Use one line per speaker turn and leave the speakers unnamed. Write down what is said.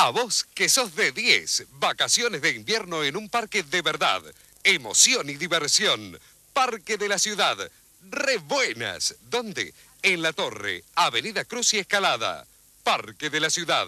A vos que sos de 10, vacaciones de invierno en un parque de verdad, emoción y diversión. Parque de la Ciudad, Rebuenas, ¿Dónde? en la Torre, Avenida Cruz y Escalada,
Parque de la Ciudad.